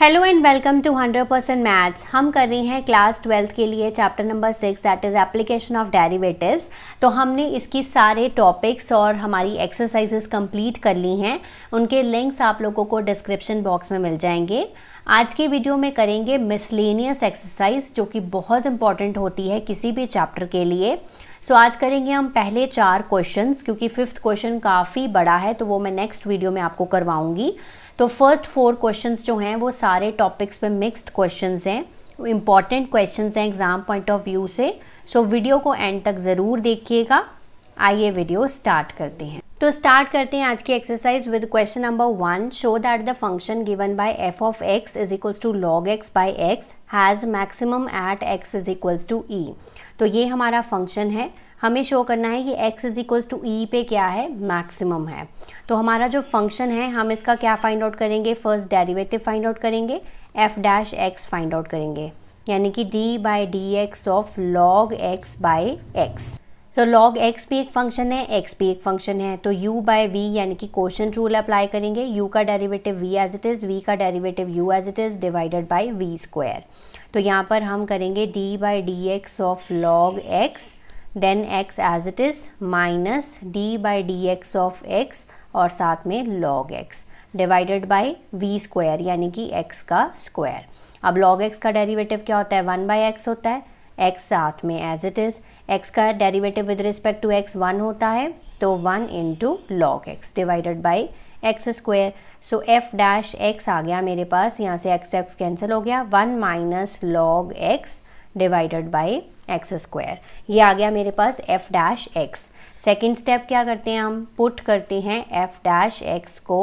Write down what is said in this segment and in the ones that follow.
hello and welcome to 100% percent maths हम कर रहे हैं क्लास ट्वेल्थ के लिए chapter number six that is application of derivatives तो हमने इसकी सारे टॉपिक्स और हमारी एक्सरसाइजेस कंप्लीट कर ली हैं उनके लिंक्स आप लोगों को डिस्क्रिप्शन बॉक्स में मिल जाएंगे आज के वीडियो में करेंगे मिसलेनियस एक्सरसाइज जो कि बहुत इंपॉर्टेंट होती है किसी भी चैप्टर के लिए सो so, आज करेंगे हम पहले चार क्वेश्चंस क्योंकि फिफ्थ क्वेश्चन काफ़ी बड़ा है तो वो मैं नेक्स्ट वीडियो में आपको करवाऊंगी तो फर्स्ट फोर क्वेश्चंस जो हैं वो सारे टॉपिक्स पे मिक्स्ड क्वेश्चंस हैं इम्पॉर्टेंट क्वेश्चंस हैं एग्ज़ाम पॉइंट ऑफ व्यू से सो so, वीडियो को एंड तक ज़रूर देखिएगा आइए वीडियो स्टार्ट करते हैं तो स्टार्ट करते हैं आज की exercise with question number one show that the function given by F of X is equals to log X by X has maximum at X is equals to ई तो ये हमारा फंक्शन है हमें शो करना है कि x इज इक्वल्स टू ई पे क्या है मैक्सिमम है तो हमारा जो फंक्शन है हम इसका क्या फाइंड आउट करेंगे फर्स्ट डेरिवेटिव फाइंड आउट करेंगे f dash x find out करेंगे यानी कि d by D x of log x by X तो log x भी एक फंक्शन है x भी एक फंक्शन है तो u बाय वी यानी कि क्वेश्चन रूल अप्लाई करेंगे u का derivative v as it is v का derivative u as it is divided by V square तो यहाँ पर हम करेंगे d by D x of log X then x as it is minus D by D x of X और साथ में log x divided by V square यानी कि x का स्क्वायर अब log x का डेरिवेटिव क्या होता है वन बाई एक्स होता है x साथ में एज इट इज़ x का derivative with respect to x one होता है तो one into log x divided by x square so F dash X आ गया मेरे पास यहाँ से एक्स एक्स कैंसिल हो गया one minus log x divided by x square ये आ गया मेरे पास F dash x second step क्या करते हैं हम पुट करते हैं एफ डैश एक्स को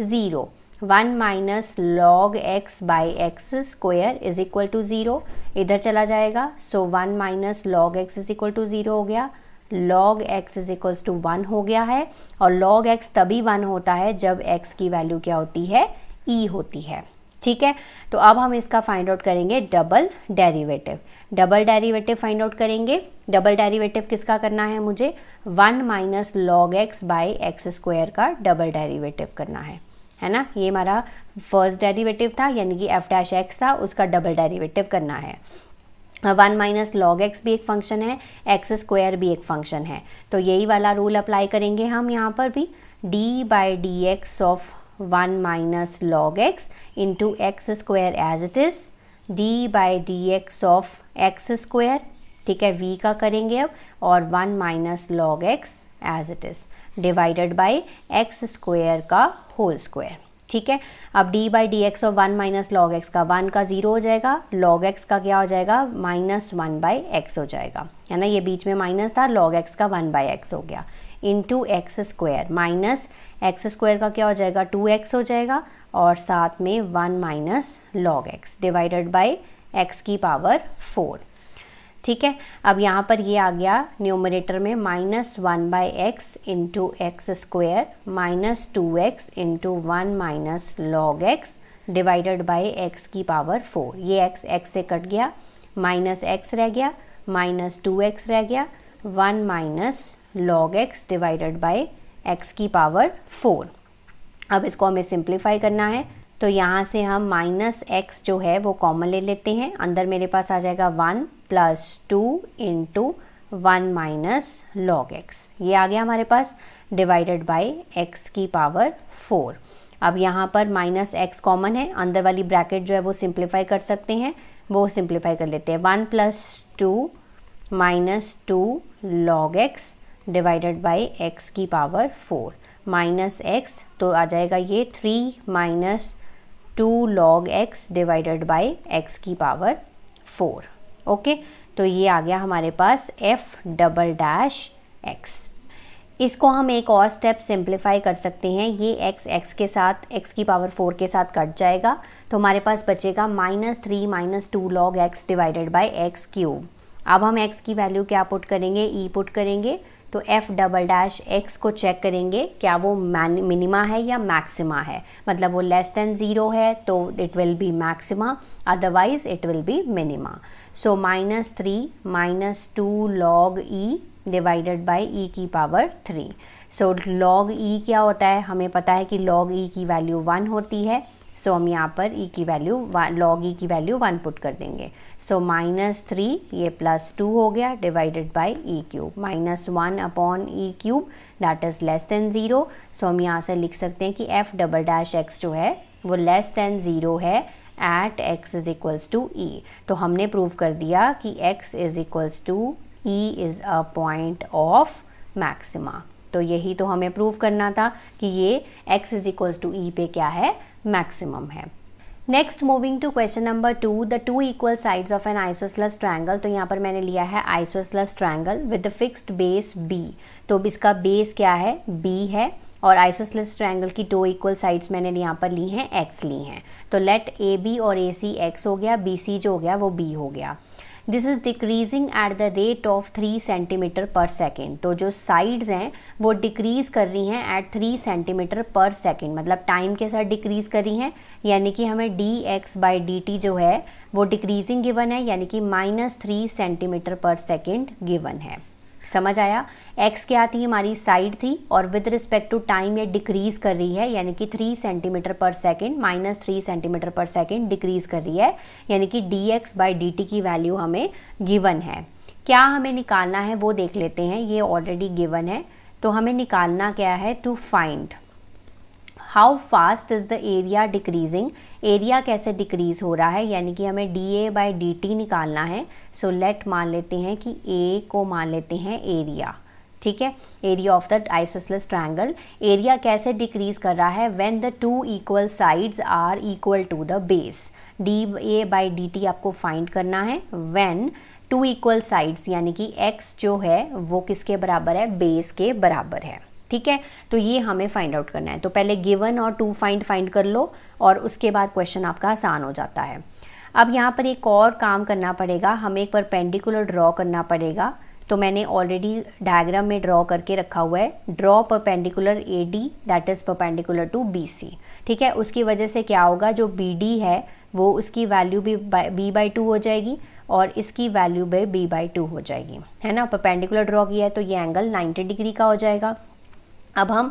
zero one minus log x by x square is equal to zero इधर चला जाएगा so one minus log x is equal to zero हो गया log x is equal to one हो गया है और लॉग एक्स तभी वन होता है जब एक्स की वैल्यू क्या होती है ई e होती है ठीक है तो अब हम इसका फाइंड आउट करेंगे double derivative double derivative find out करेंगे डबल डेरिवेटिव किसका करना है मुझे one minus log x by x square का डबल डेरिवेटिव करना है है ना ये हमारा फर्स्ट डेरिवेटिव था यानी कि एफ डैश एक्स था उसका डबल डेरिवेटिव करना है वन माइनस लॉग एक्स भी एक फंक्शन है एक्स स्क्वायर भी एक फंक्शन है तो यही वाला रूल अप्लाई करेंगे हम यहाँ पर भी d by D x of one minus log x into x square as it is d by D x of x square ठीक है v का करेंगे अब और one minus log x as it is divided by x square का whole square ठीक है अब d by D x of one minus log x का वन का ज़ीरो हो जाएगा लॉग एक्स का क्या हो जाएगा माइनस वन बाई एक्स हो जाएगा है ना ये बीच में माइनस था लॉग एक्स का वन बाई एक्स हो गया into x square minus x square का क्या हो जाएगा टू एक्स हो जाएगा और साथ में one minus log x divided by x की पावर फोर ठीक है अब यहाँ पर ये आ गया न्यूमरेटर में minus one by x into x square minus two x into one minus log x divided by x की पावर फोर ये एक्स एक्स से कट गया माइनस एक्स रह गया माइनस टू एक्स रह गया one minus log x divided by x की power four अब इसको हमें सिंप्लीफाई करना है तो यहाँ से हम माइनस एक्स जो है वो कॉमन ले लेते हैं अंदर मेरे पास आ जाएगा one plus two into one minus log x ये आ गया हमारे पास डिवाइडेड बाय एक्स की पावर फोर अब यहाँ पर माइनस एक्स कॉमन है अंदर वाली ब्रैकेट जो है वो सिंप्लीफाई कर सकते हैं वो सिंप्लीफाई कर लेते हैं one plus two minus two log x divided by x की पावर फोर माइनस एक्स तो आ जाएगा ये three minus two log x divided by x की पावर फोर ओके तो ये आ गया हमारे पास एफ डबल डैश एक्स इसको हम एक और स्टेप सिंप्लीफाई कर सकते हैं ये x x के साथ x की पावर फोर के साथ कट जाएगा तो हमारे पास बचेगा minus three minus two log x divided by x cube अब हम x की वैल्यू क्या पुट करेंगे e पुट करेंगे तो एफ़ डबल डैश एक्स को चेक करेंगे क्या वो मिनिमा है या मैक्सिमा है मतलब वो लेस देन ज़ीरो है तो it will be maxima otherwise it will be minima so minus three minus two log e divided by e की power three so log e क्या होता है हमें पता है कि लॉग ई e की वैल्यू वन होती है सो हम यहाँ पर ई e की वैल्यू लॉग ई e की वैल्यू वन पुट कर देंगे सो माइनस थ्री ये प्लस टू हो गया divided by e cube minus one upon e cube that is less than zero so हम यहाँ से लिख सकते हैं कि एफ़ डबल डैश एक्स जो है वो लेस देन ज़ीरो है at x is equals to ई तो हमने प्रूव कर दिया कि x is equals to e is a point of maxima तो यही तो हमें प्रूव करना था कि ये x इज़ इक्वल्स टू ई पे क्या है मैक्सिमम है next moving to question number two the two equal sides of an isosceles triangle तो यहाँ पर मैंने लिया है isosceles triangle with fixed base b तो इसका बेस क्या है बी है और आइसोसलस ट्रायंगल की टू इक्वल साइड्स मैंने यहाँ पर ली हैं एक्स ली हैं तो लेट ए बी और ए सी एक्स हो गया बी सी जो हो गया वो बी हो गया this is decreasing at the rate of three centimetre per second तो जो साइड्स हैं वो डिक्रीज कर रही हैं at three centimetre per second मतलब टाइम के साथ डिक्रीज कर रही हैं यानी कि हमें d x by D t जो है वो डिक्रीजिंग गिवन है यानी कि minus three centimetre per second given है समझ आया एक्स क्या थी हमारी साइड थी और विद रिस्पेक्ट टू टाइम ये डिक्रीज कर रही है यानी कि three centimetre per second minus three centimetre per second decrease कर रही है यानी कि d x by D T की वैल्यू हमें गिवन है क्या हमें निकालना है वो देख लेते हैं ये ऑलरेडी गिवन है तो हमें निकालना क्या है to find how fast is the area decreasing area कैसे डिक्रीज़ हो रहा है यानी कि हमें D A by D t निकालना है सो so, लेट मान लेते हैं कि ए को मान लेते हैं एरिया ठीक है area of the isosceles triangle area कैसे डिक्रीज कर रहा है when the two equal sides are equal to the base d A by D t आपको फाइंड करना है व्हेन टू इक्वल साइड्स यानी कि एक्स जो है वो किसके बराबर है बेस के बराबर है ठीक है तो ये हमें फाइंड आउट करना है तो पहले गिवन और टू फाइंड फाइंड कर लो और उसके बाद क्वेश्चन आपका आसान हो जाता है अब यहाँ पर एक और काम करना पड़ेगा हमें एक परपेंडिकुलर ड्रॉ करना पड़ेगा तो मैंने ऑलरेडी डायग्राम में ड्रॉ करके रखा हुआ है draw perpendicular A D that is perpendicular to B C ठीक है उसकी वजह से क्या होगा जो बी डी है वो उसकी वैल्यू भी बी बाई टू हो जाएगी और इसकी वैल्यू भी बी बाई टू हो जाएगी है ना परपेंडिकुलर ड्रॉ किया है तो ये एंगल 90 डिग्री का हो जाएगा अब हम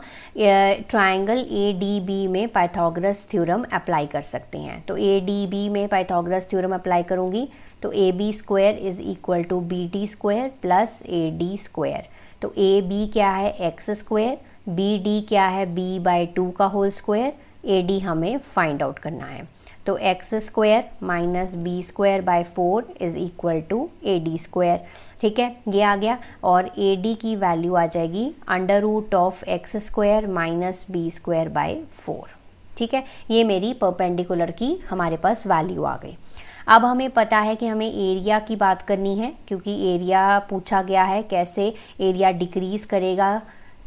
ट्रायंगल ए डी बी में पाइथागोरस थ्योरम अप्लाई कर सकते हैं तो ए डी बी में पाइथागोरस थ्योरम अप्लाई करूँगी तो A B square is equal to B T square plus A D square तो ए बी क्या है एक्स स्क्वायर बी डी क्या है बी बाई टू का होल स्क्वायर ए डी हमें फाइंड आउट करना है तो x square minus B square by four is equal to A D square ठीक है ये आ गया और ए डी की वैल्यू आ जाएगी under root of x square minus B square by four ठीक है ये मेरी परपेंडिकुलर की हमारे पास वैल्यू आ गई अब हमें पता है कि हमें एरिया की बात करनी है क्योंकि एरिया पूछा गया है कैसे एरिया डिक्रीज़ करेगा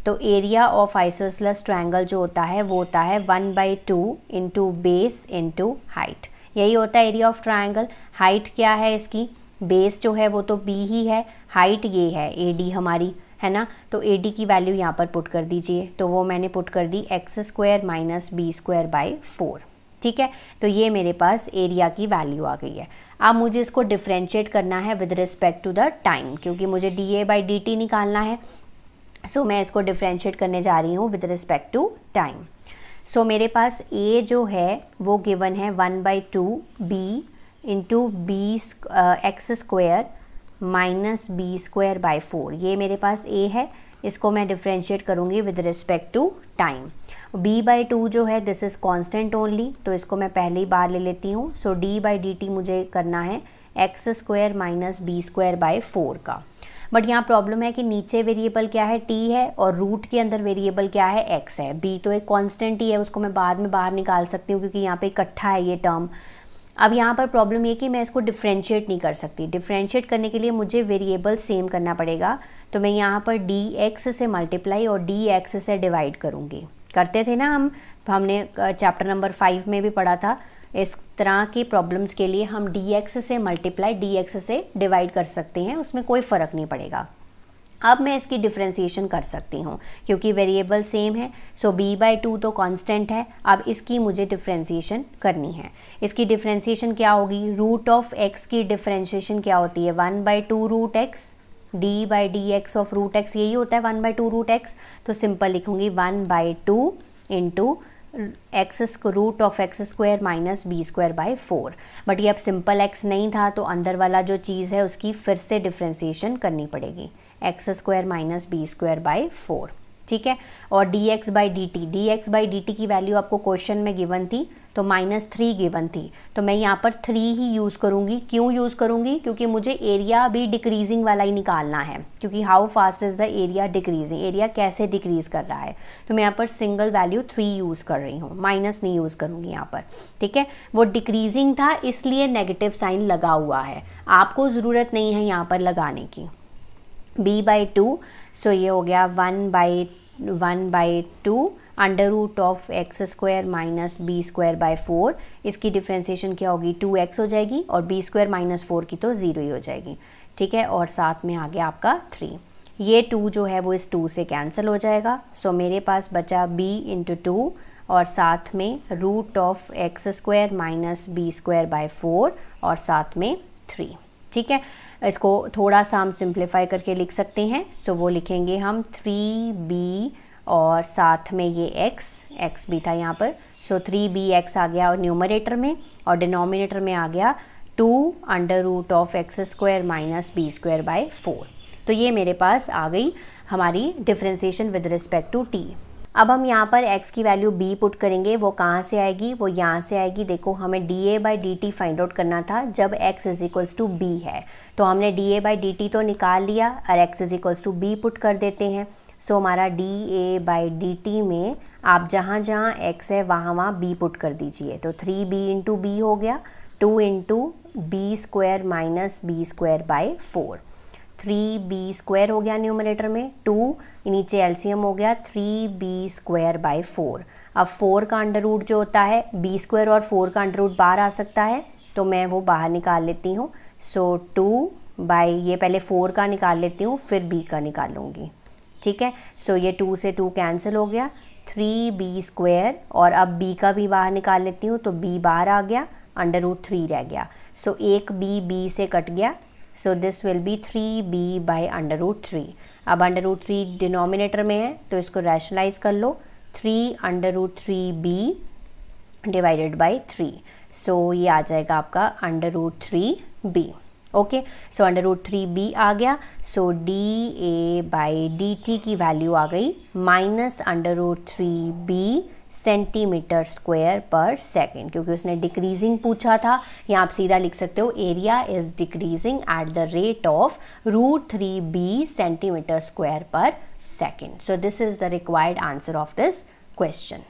तो एरिया ऑफ आइसोसलस ट्रायंगल जो होता है वो होता है one by two into base into height यही होता है एरिया ऑफ ट्रायंगल हाइट क्या है इसकी बेस जो है वो तो बी ही है हाइट ये है ए डी हमारी है ना तो ए डी की वैल्यू यहाँ पर पुट कर दीजिए तो वो मैंने पुट कर दी x square minus B square by four ठीक है तो ये मेरे पास एरिया की वैल्यू आ गई है अब मुझे इसको डिफ्रेंशिएट करना है with respect to the time क्योंकि मुझे d A by D t निकालना है सो so, मैं इसको डिफ्रेंशिएट करने जा रही हूँ with respect to time so मेरे पास ए जो है वो गिवन है one by two b into b x square minus B square by four ये मेरे पास ए है इसको मैं डिफ्रेंशिएट करूँगी with respect to time b by two जो है दिस इज़ कॉन्स्टेंट ओनली तो इसको मैं पहली बार ले लेती हूँ सो डी बाई डी मुझे करना है x square minus B square by four का बट यहाँ प्रॉब्लम है कि नीचे वेरिएबल क्या है टी है और रूट के अंदर वेरिएबल क्या है एक्स है बी तो एक कॉन्स्टेंट ही है उसको मैं बाद में बाहर निकाल सकती हूँ क्योंकि यहाँ पे इकट्ठा है ये टर्म अब यहाँ पर प्रॉब्लम ये कि मैं इसको डिफ्रेंशिएट नहीं कर सकती डिफ्रेंशिएट करने के लिए मुझे वेरिएबल सेम करना पड़ेगा तो मैं यहाँ पर डी एक्स से मल्टीप्लाई और डी एक्स से डिवाइड करूँगी करते थे ना हम हमने चैप्टर नंबर फाइव में भी पढ़ा था इस तरह की प्रॉब्लम्स के लिए हम डी एक्स से मल्टीप्लाई डी एक्स से डिवाइड कर सकते हैं उसमें कोई फ़र्क नहीं पड़ेगा अब मैं इसकी डिफ्रेंसीशन कर सकती हूँ क्योंकि वेरिएबल सेम है सो b बाई टू तो कांस्टेंट है अब इसकी मुझे डिफ्रेंसीशन करनी है इसकी डिफ्रेंसीशन क्या होगी रूट ऑफ एक्स की डिफ्रेंसीशन क्या होती है one by two root x d by D x of root x यही होता है one by two root x तो सिंपल लिखूंगी one by two into x root of x square minus B square by four but ये अब simple x नहीं था तो अंदर वाला जो चीज़ है उसकी फिर से डिफ्रेंसीशन करनी पड़ेगी x square minus B square by four ठीक है और d x by D t d x by D T की वैल्यू आपको क्वेश्चन में गिवन थी तो माइनस थ्री गिवन थी तो मैं यहाँ पर थ्री ही यूज़ करूँगी क्यों यूज़ करूँगी क्योंकि मुझे एरिया भी डिक्रीजिंग वाला ही निकालना है क्योंकि how fast is the area decreasing area कैसे डिक्रीज़ कर रहा है तो मैं यहाँ पर सिंगल वैल्यू थ्री यूज़ कर रही हूँ माइनस नहीं यूज़ करूँगी यहाँ पर ठीक है वो डिक्रीजिंग था इसलिए नेगेटिव साइन लगा हुआ है आपको ज़रूरत नहीं है यहाँ पर लगाने की बी बाई टू सो ये हो गया one by one by two under root of x square minus B square by four इसकी डिफ्रेंसीशन क्या होगी टू एक्स हो जाएगी और बी स्क्वायर माइनस फोर की तो ज़ीरो ही हो जाएगी ठीक है और साथ में आ गया आपका थ्री ये टू जो है वो इस टू से कैंसिल हो जाएगा सो so, मेरे पास बचा बी इंटू टू और साथ में root of x square minus B square by four और साथ में थ्री ठीक है इसको थोड़ा सा हम सिंप्लीफाई करके लिख सकते हैं सो so, वो लिखेंगे हम थ्री बी और साथ में ये x x भी था यहाँ पर सो थ्री बी एक्स आ गया और न्यूमरेटर में और डिनोमिनेटर में आ गया two under root of x square minus B square by four तो ये मेरे पास आ गई हमारी differentiation with respect to t अब हम यहाँ पर x की वैल्यू b पुट करेंगे वो कहाँ से आएगी वो यहाँ से आएगी देखो हमें D A by D T find out करना था जब x is equals to B है तो हमने D A by D T तो निकाल लिया और x is equals to B put कर देते हैं सो हमारा D A by D T में आप जहाँ जहाँ x है वहाँ वहाँ b पुट कर दीजिए तो थ्री बी इंटू बी हो गया two into B square minus B square by four three B square हो गया न्यूमरेटर में टू नीचे एल्सियम हो गया three B square by four अब फोर का अंडर रूट जो होता है बी स्क्वायर और फोर का अंडर रूट बाहर आ सकता है तो मैं वो बाहर निकाल लेती हूँ सो टू बाई ये पहले फोर का निकाल लेती हूँ फिर बी का निकालूंगी ठीक है सो so, ये टू से टू कैंसिल हो गया थ्री बी स्क्वायर और अब बी का भी बाहर निकाल लेती हूँ तो बी बाहर आ गया अंडर रूट थ्री रह गया सो so, एक बी बी से कट गया so this will be three B by under root three अब अंडर रूट थ्री डिनोमिनेटर में है तो इसको रैशनलाइज कर लो three under root three B divided by three so ये आ जाएगा आपका under root three B okay so under root three B आ गया सो D A by D T की वैल्यू आ गई minus under root three B centimetre square पर सेकेंड क्योंकि उसने डिक्रीजिंग पूछा था यहाँ आप सीधा लिख सकते हो area is decreasing at the rate of root three B centimetre square पर second so this is the required answer of this question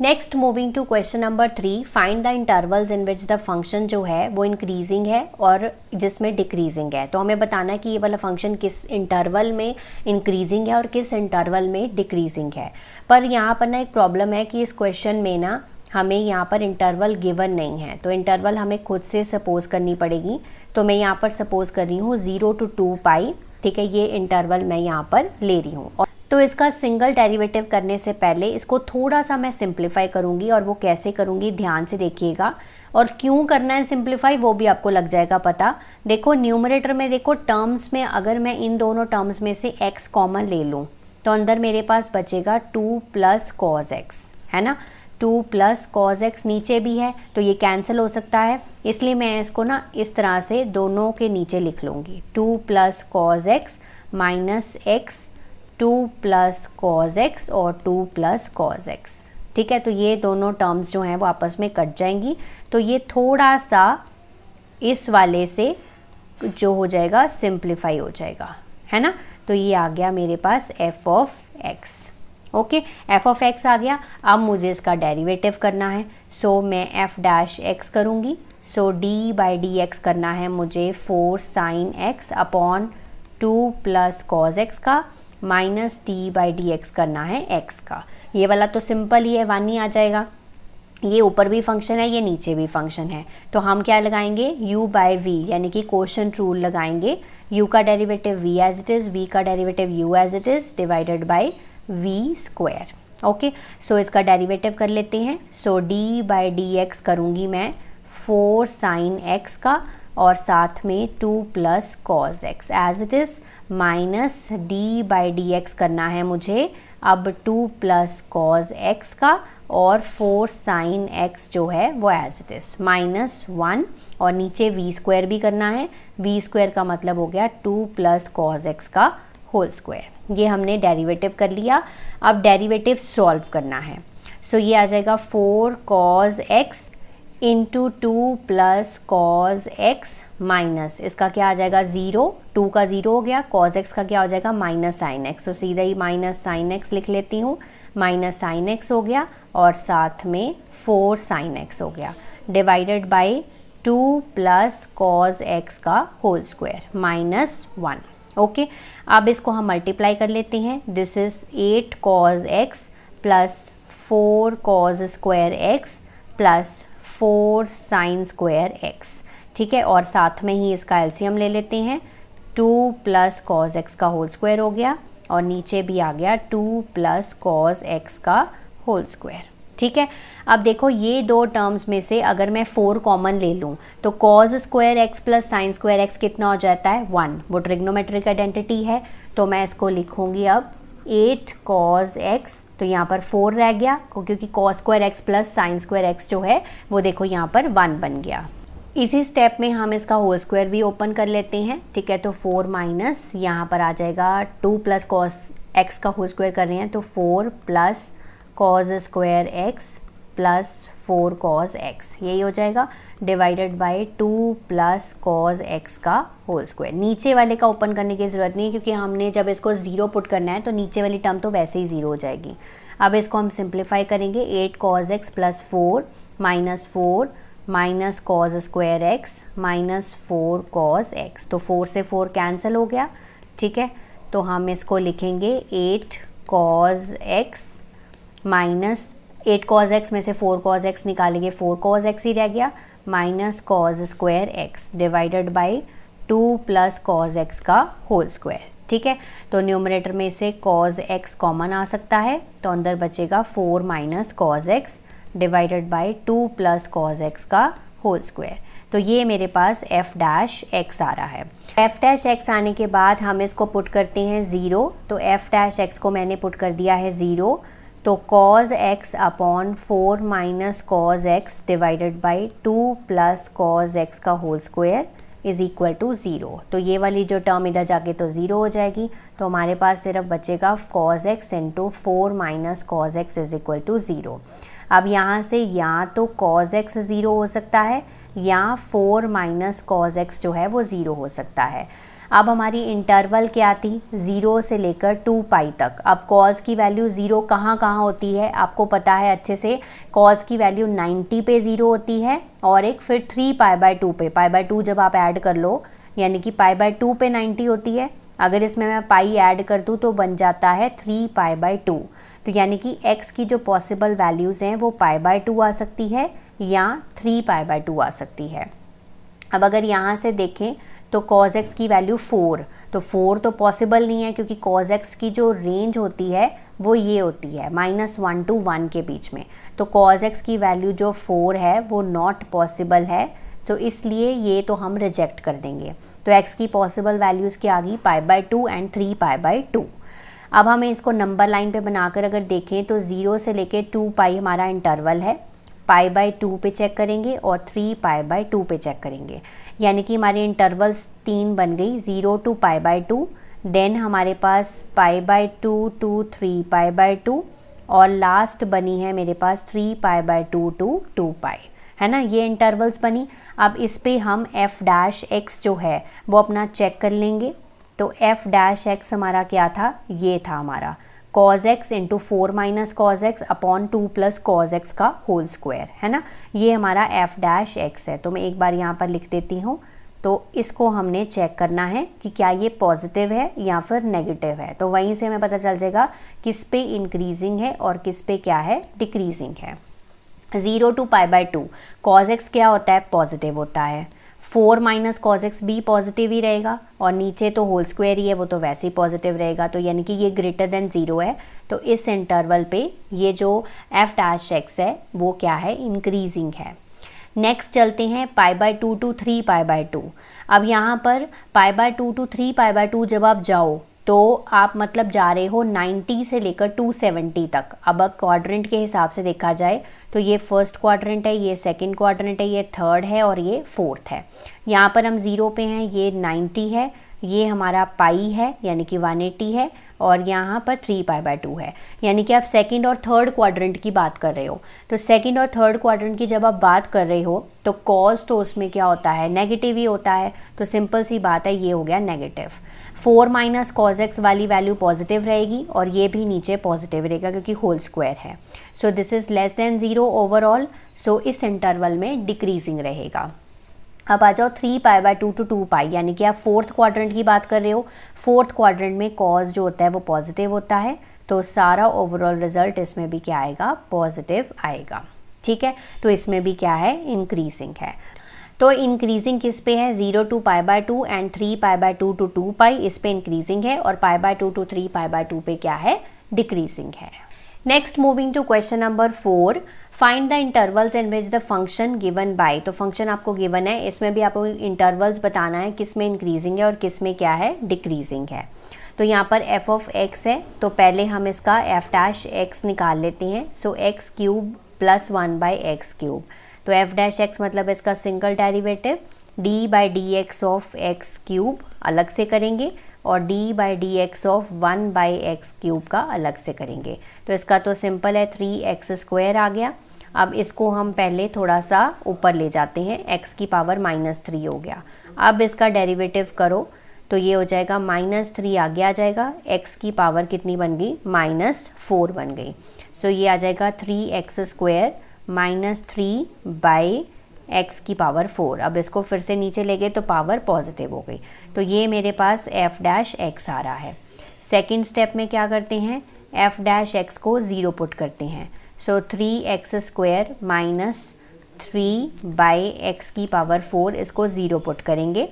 next moving to question number three find the intervals in which the function जो है वो increasing है और जिसमें decreasing है तो हमें बताना कि ये वाला फंक्शन किस इंटरवल में इंक्रीजिंग है और किस इंटरवल में डिक्रीजिंग है पर यहाँ पर ना एक प्रॉब्लम है कि इस क्वेश्चन में ना हमें यहाँ पर इंटरवल गिवन नहीं है तो इंटरवल हमें खुद से सपोज करनी पड़ेगी तो मैं यहाँ पर सपोज कर रही हूँ ज़ीरो टू टू पाई ठीक है ये इंटरवल मैं यहाँ पर ले रही हूँ तो इसका सिंगल डेरिवेटिव करने से पहले इसको थोड़ा सा मैं सिंप्लीफाई करूँगी और वो कैसे करूँगी ध्यान से देखिएगा और क्यों करना है सिंप्लीफाई वो भी आपको लग जाएगा पता देखो न्यूमरेटर में देखो टर्म्स में अगर मैं इन दोनों टर्म्स में से एक्स कॉमन ले लूँ तो अंदर मेरे पास बचेगा टू प्लस कॉज एक्स है ना टू प्लस कॉज एक्स नीचे भी है तो ये कैंसिल हो सकता है इसलिए मैं इसको ना इस तरह से दोनों के नीचे लिख लूँगी two plus cos X minus X two plus cos X और टू प्लस कॉज एक्स ठीक है तो ये दोनों टर्म्स जो हैं वो आपस में कट जाएंगी तो ये थोड़ा सा इस वाले से जो हो जाएगा सिंप्लीफाई हो जाएगा है ना तो ये आ गया मेरे पास F of X okay F of X आ गया अब मुझे इसका डेरिवेटिव करना है सो so, मैं एफ डैश एक्स करूँगी so D by D X करना है मुझे four sine X upon two plus cos X का minus T by D X करना है एक्स का ये वाला तो सिंपल ही है वन ही आ जाएगा ये ऊपर भी फंक्शन है ये नीचे भी फंक्शन है तो हम क्या लगाएंगे u बाय वी यानी कि क्वेश्चन रूल लगाएंगे u का derivative v as it is v का derivative u as it is divided by v square okay so इसका डेरिवेटिव कर लेते हैं so d by D X करूँगी मैं फोर साइन एक्स का और साथ में two plus cos X as it is minus D by D X करना है मुझे अब टू प्लस कॉज एक्स का और फोर साइन एक्स जो है वो as it is minus one और नीचे वी स्क्वायर भी करना है वी स्क्वायर का मतलब हो गया टू प्लस कॉज एक्स का होल स्क्वायर ये हमने डेरिवेटिव कर लिया अब डेरिवेटिव सॉल्व करना है सो so, ये आ जाएगा four cos X into two plus cos X minus इसका क्या आ जाएगा ज़ीरो टू का ज़ीरो हो गया कॉज एक्स का क्या हो जाएगा माइनस साइन एक्स तो सीधा ही माइनस साइन एक्स लिख लेती हूँ माइनस साइन एक्स हो गया और साथ में फोर साइन एक्स हो गया divided by two plus cos X का whole square minus one okay अब इसको हम मल्टीप्लाई कर लेते हैं this is eight cos X plus four cos square X plus four sine square X ठीक है और साथ में ही इसका एल्सीयम ले लेते हैं टू प्लस कॉज एक्स का होल स्क्वायर हो गया और नीचे भी आ गया टू प्लस कॉज एक्स का होल स्क्वायर ठीक है अब देखो ये दो टर्म्स में से अगर मैं फोर कॉमन ले लूँ तो cos square X plus sine square X कितना हो जाता है वन वो ट्रिग्नोमेट्रिक आइडेंटिटी है तो मैं इसको लिखूँगी अब एट कॉज एक्स तो यहाँ पर फोर रह गया क्योंकि cos square X plus sine square X जो है वो देखो यहाँ पर वन बन गया इसी स्टेप में हम इसका होल स्क्वायर भी ओपन कर लेते हैं ठीक है तो फोर माइनस यहाँ पर आ जाएगा टू प्लस कॉस एक्स का होल स्क्वायर कर रहे हैं तो four plus cos square X plus four cos X यही हो जाएगा divided by two plus cos X का होल स्क्वायर नीचे वाले का ओपन करने की ज़रूरत नहीं है क्योंकि हमने जब इसको ज़ीरो पुट करना है तो नीचे वाली टर्म तो वैसे ही ज़ीरो हो जाएगी अब इसको हम सिंप्लीफाई करेंगे eight cos X plus four minus four minus cos square X minus four cos X तो फोर से फोर कैंसिल हो गया ठीक है तो हम इसको लिखेंगे eight cos X minus eight cos X में से फोर कॉज एक्स निकालेंगे फोर कॉज एक्स ही रह गया minus cos square X divided by two plus cos X का होल स्क्वायर ठीक है तो न्यूमरेटर में से कॉज एक्स कॉमन आ सकता है तो अंदर बचेगा four minus cos X divided by two plus cos X का होल स्क्वायर तो ये मेरे पास एफ डैश एक्स आ रहा है एफ डैश एक्स आने के बाद हम इसको पुट करते हैं ज़ीरो तो एफ डैश एक्स को मैंने पुट कर दिया है ज़ीरो तो cos X upon four minus cos X divided by two plus cos X का whole square is equal to zero तो ये वाली जो टर्म इधर जाके तो ज़ीरो हो जाएगी तो हमारे पास सिर्फ बचेगा cos X into four minus cos X is equal to zero अब यहाँ से या तो कॉज एक्स ज़ीरो हो सकता है या फोर माइनस कॉज एक्स जो है वो ज़ीरो हो सकता है अब हमारी इंटरवल क्या थी ज़ीरो से लेकर टू पाई तक अब कॉज की वैल्यू ज़ीरो कहाँ कहाँ होती है आपको पता है अच्छे से कॉज की वैल्यू नाइन्टी पे ज़ीरो होती है और एक फिर थ्री पाई बाय टू पे पाई बाय टू जब आप ऐड कर लो यानी कि पाई बाय टू पे नाइन्टी होती है अगर इसमें मैं पाई ऐड कर दूँ तो बन जाता है थ्री पाई बाय टू तो यानी कि एक्स की जो पॉसिबल वैल्यूज़ हैं वो पाई बाय टू आ सकती है या थ्री पाई बाय टू आ सकती है अब अगर यहाँ से देखें तो कॉज एक्स की वैल्यू फ़ोर तो फोर तो पॉसिबल नहीं है क्योंकि कॉज एक्स की जो रेंज होती है वो ये होती है माइनस वन टू वन के बीच में तो कॉज एक्स की वैल्यू जो फोर है वो नॉट पॉसिबल है सो इसलिए ये तो हम रिजेक्ट कर देंगे तो x की पॉसिबल वैल्यूज़ क्या आ गई pi by two and three pi by two अब हमें इसको नंबर लाइन पे बनाकर अगर देखें तो ज़ीरो से लेके टू पाई हमारा इंटरवल है पाई बाय टू पे चेक करेंगे और थ्री पाई बाय टू पे चेक करेंगे यानी कि हमारे इंटरवल्स तीन बन गई zero to pi by two then हमारे पास pi by two to three pi by two और लास्ट बनी है मेरे पास three pi by two to two pi है ना ये इंटरवल्स बनी अब इस पर हम एफ़ डैश एक्स जो है वो अपना चेक कर लेंगे तो एफ़ डैश एक्स हमारा क्या था ये था हमारा cos X into four minus cos X upon two plus cos X का होल स्क्वायर है ना ये हमारा एफ डैश एक्स है तो मैं एक बार यहाँ पर लिख देती हूँ तो इसको हमने चेक करना है कि क्या ये पॉजिटिव है या फिर नेगेटिव है तो वहीं से हमें पता चल जाएगा किस पे इंक्रीजिंग है और किस पे क्या है डिक्रीजिंग है zero to pi by two cos X क्या होता है पॉजिटिव होता है फोर माइनस कॉज एक्स भी पॉजिटिव ही रहेगा और नीचे तो होल स्क्वायर ही है वो तो वैसे ही पॉजिटिव रहेगा तो यानी कि ये ग्रेटर देन ज़ीरो है तो इस इंटरवल पे ये जो एफ डैश एक्स है वो क्या है इंक्रीजिंग है नेक्स्ट चलते हैं pi by two to three pi by two अब यहाँ पर pi by two to three pi by two जब आप जाओ तो आप मतलब जा रहे हो 90 से लेकर 270 तक अब क्वाड्रेंट के हिसाब से देखा जाए तो ये फर्स्ट क्वाड्रेंट है ये सेकंड क्वाड्रेंट है ये थर्ड है और ये फोर्थ है यहाँ पर हम ज़ीरो पे हैं ये 90 है ये हमारा पाई है यानी कि वन एटी है और यहाँ पर थ्री पाई बाय टू है यानी कि आप सेकंड और थर्ड क्वाड्रेंट की बात कर रहे हो तो सेकंड और थर्ड क्वाड्रेंट की जब आप बात कर रहे हो तो कॉज तो उसमें क्या होता है नेगेटिव ही होता है तो सिंपल सी बात है ये हो गया negative four minus cos X वाली वैल्यू पॉजिटिव रहेगी और ये भी नीचे पॉजिटिव रहेगा क्योंकि होल स्क्वायर है so this is less than zero overall so इस इंटरवल में डिक्रीजिंग रहेगा अब आ जाओ three pi by two to two pi यानी कि आप फोर्थ क्वाड्रेंट की बात कर रहे हो फोर्थ क्वाड्रेंट में कॉज जो होता है वो पॉजिटिव होता है तो सारा ओवरऑल रिजल्ट इसमें भी क्या आएगा पॉजिटिव आएगा ठीक है तो इसमें भी क्या है इंक्रीजिंग है तो इंक्रीजिंग किस पे है zero to pi by two and three pi by two to two pi इस पे इंक्रीजिंग है और pi by two to three pi by two पे क्या है डिक्रीजिंग है next moving to question number four find the intervals in which the function given by तो function आपको गिवन है इसमें भी आपको इंटरवल्स बताना है किस में इंक्रीजिंग है और किस में क्या है डिक्रीजिंग है तो यहाँ पर एफ ऑफ एक्स है तो पहले हम इसका एफ डैश एक्स निकाल लेते हैं so X cube plus one by x cube तो एफ डैश एक्स मतलब इसका single derivative D by D x of X cube अलग से करेंगे और D by D x of one by x cube का अलग से करेंगे तो इसका तो सिंपल है थ्री एक्स स्क्वायर आ गया अब इसको हम पहले थोड़ा सा ऊपर ले जाते हैं x की पावर माइनस थ्री हो गया अब इसका डेरिवेटिव करो तो ये हो जाएगा माइनस थ्री आगे आ जाएगा x की पावर कितनी बन गई माइनस फोर बन गई सो ये आ जाएगा three X square minus three by x की पावर फोर अब इसको फिर से नीचे ले गए तो पावर पॉजिटिव हो गई तो ये मेरे पास एफ डैश एक्स आ रहा है सेकेंड स्टेप में क्या करते हैं एफ डैश एक्स को ज़ीरो पुट करते हैं so three X square minus three by x की पावर फोर इसको ज़ीरो पुट करेंगे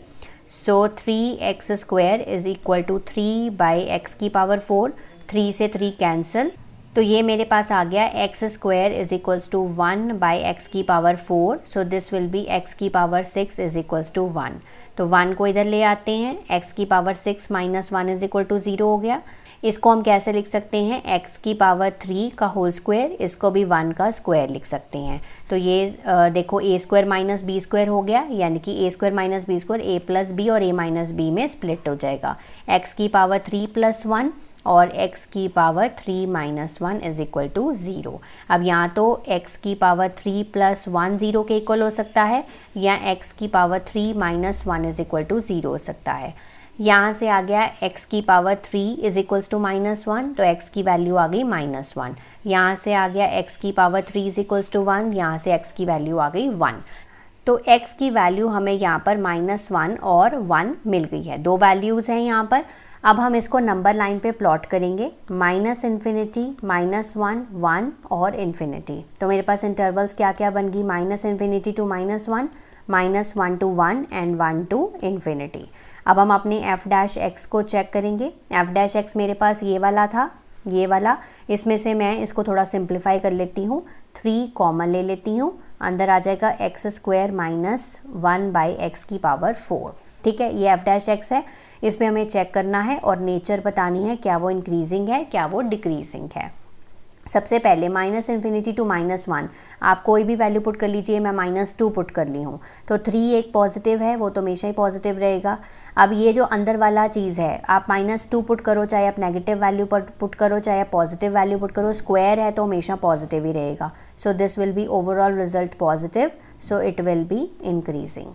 so three X square is equal to three by x की पावर फोर थ्री से थ्री कैंसिल तो ये मेरे पास आ गया X square is equals to one by x की power four so this will be X की power six is equals to one तो वन को इधर ले आते हैं एक्स की power six minus one is equal to zero हो गया इसको हम कैसे लिख सकते हैं x की पावर थ्री का होल स्क्वायर इसको भी वन का स्क्वायर लिख सकते हैं तो ये आ, देखो A square minus B square हो गया यानी कि A square minus B square A plus B और ए माइनस बी में स्प्लिट हो जाएगा एक्स की पावर थ्री प्लस वन और x की power three minus one is equal to zero अब यहाँ तो x की power three plus one zero के इक्वल हो सकता है या x की power three minus one is equal to zero हो सकता है यहाँ से आ गया x की power three is equals to minus one तो x की वैल्यू आ गई माइनस वन यहाँ से आ गया x की power three is equals to one यहाँ से x की वैल्यू आ गई वन तो x की वैल्यू हमें यहाँ पर माइनस वन और वन मिल गई है दो वैल्यूज़ हैं यहाँ पर अब हम इसको नंबर लाइन पे प्लॉट करेंगे minus infinity minus one one और इन्फिनिटी तो मेरे पास इंटरवल्स क्या क्या बन गई minus infinity to minus one minus one to one and one to infinity अब हम अपने एफ डैश एक्स को चेक करेंगे एफ डैश एक्स मेरे पास ये वाला था ये वाला इसमें से मैं इसको थोड़ा सिंप्लीफाई कर लेती हूँ थ्री कॉमन ले लेती हूँ अंदर आ जाएगा x square minus one by x की पावर फोर ठीक है ये एफ डैश एक्स है इसमें हमें चेक करना है और नेचर बतानी है क्या वो इंक्रीजिंग है क्या वो डिक्रीजिंग है सबसे पहले minus infinity to minus one आप कोई भी वैल्यू पुट कर लीजिए मैं माइनस टू पुट कर ली हूँ तो थ्री एक पॉजिटिव है वो तो हमेशा ही पॉजिटिव रहेगा अब ये जो अंदर वाला चीज़ है आप माइनस टू पुट करो चाहे आप नेगेटिव वैल्यू पर पुट करो चाहे आप पॉजिटिव वैल्यू पुट करो स्क्वायर है तो हमेशा पॉजिटिव ही रहेगा so this will be overall result positive so it will be increasing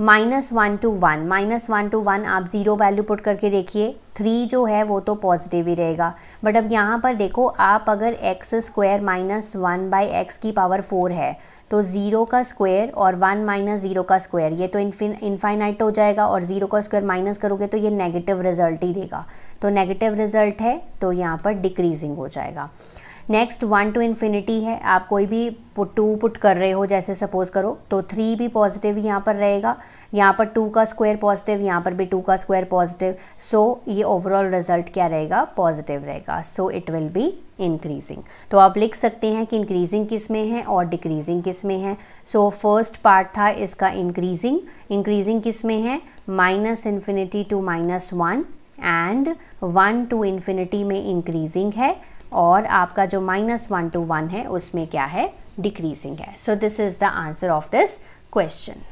minus one to one minus one to one आप ज़ीरो वैल्यू पुट करके देखिए थ्री जो है वो तो पॉजिटिव ही रहेगा बट अब यहाँ पर देखो आप अगर x square minus one by x की पावर फोर है तो ज़ीरो का स्क्वायर और वन माइनस ज़ीरो का स्क्वायर ये तो इन्फाइनाइट हो जाएगा और ज़ीरो का स्क्वायर माइनस करोगे तो ये नेगेटिव रिजल्ट ही देगा तो नेगेटिव रिजल्ट है तो यहाँ पर डिक्रीजिंग हो जाएगा नेक्स्ट वन टू इन्फिनिटी है आप कोई भी टू पुट कर रहे हो जैसे सपोज करो तो थ्री भी पॉजिटिव यहाँ पर रहेगा यहाँ पर टू का स्क्वायर पॉजिटिव यहाँ पर भी टू का स्क्वायर पॉजिटिव सो ये ओवरऑल रिजल्ट क्या रहेगा पॉजिटिव रहेगा so it will be increasing तो आप लिख सकते हैं कि इंक्रीजिंग किस में है और डिक्रीजिंग किस में है सो फर्स्ट पार्ट था इसका इंक्रीजिंग इंक्रीजिंग किस में है minus infinity to minus one and one to infinity में इंक्रीजिंग है और आपका जो माइनस वन टू वन है उसमें क्या है डिक्रीजिंग है so this is the answer of this question